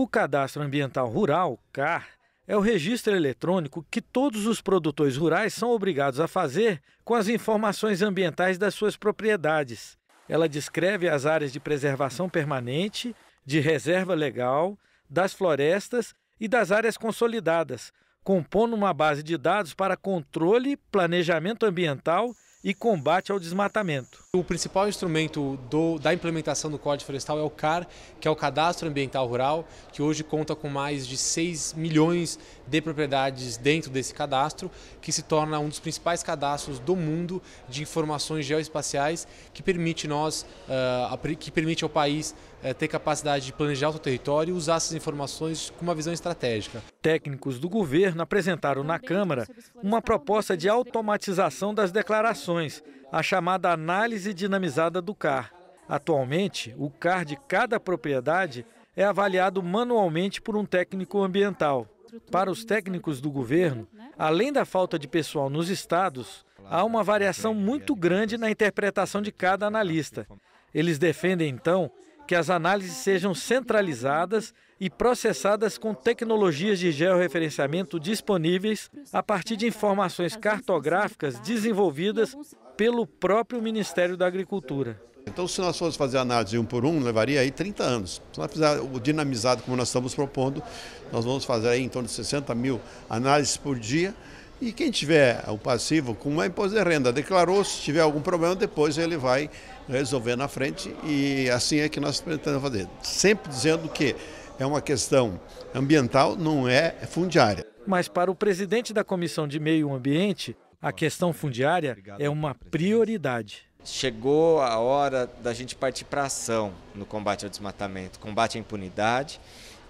O Cadastro Ambiental Rural, CAR, é o registro eletrônico que todos os produtores rurais são obrigados a fazer com as informações ambientais das suas propriedades. Ela descreve as áreas de preservação permanente, de reserva legal, das florestas e das áreas consolidadas, compondo uma base de dados para controle, planejamento ambiental e combate ao desmatamento. O principal instrumento do, da implementação do Código Florestal é o CAR, que é o Cadastro Ambiental Rural, que hoje conta com mais de 6 milhões de propriedades dentro desse cadastro, que se torna um dos principais cadastros do mundo de informações geoespaciais, que permite nós, eh, que permite ao país eh, ter capacidade de planejar o seu território e usar essas informações com uma visão estratégica. Técnicos do governo apresentaram na Câmara uma né, proposta de automatização das declarações operações, a chamada análise dinamizada do CAR. Atualmente, o CAR de cada propriedade é avaliado manualmente por um técnico ambiental. Para os técnicos do governo, além da falta de pessoal nos estados, há uma variação muito grande na interpretação de cada analista. Eles defendem, então, que as análises sejam centralizadas e processadas com tecnologias de georreferenciamento disponíveis a partir de informações cartográficas desenvolvidas pelo próprio Ministério da Agricultura. Então, se nós fôssemos fazer análise um por um, levaria aí 30 anos. Se nós fizer o dinamizado como nós estamos propondo, nós vamos fazer aí em torno de 60 mil análises por dia e quem tiver o passivo com uma imposto de renda, declarou, se tiver algum problema, depois ele vai resolver na frente e assim é que nós tentamos fazer. Sempre dizendo que é uma questão ambiental, não é fundiária. Mas para o presidente da Comissão de Meio Ambiente, a questão fundiária é uma prioridade. Chegou a hora da gente partir para ação no combate ao desmatamento, combate à impunidade.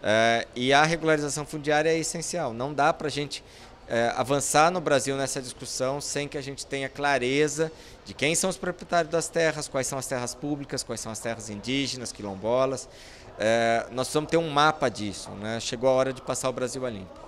Eh, e a regularização fundiária é essencial. Não dá para a gente é, avançar no Brasil nessa discussão sem que a gente tenha clareza de quem são os proprietários das terras, quais são as terras públicas, quais são as terras indígenas, quilombolas. É, nós precisamos ter um mapa disso. Né? Chegou a hora de passar o Brasil a limpo.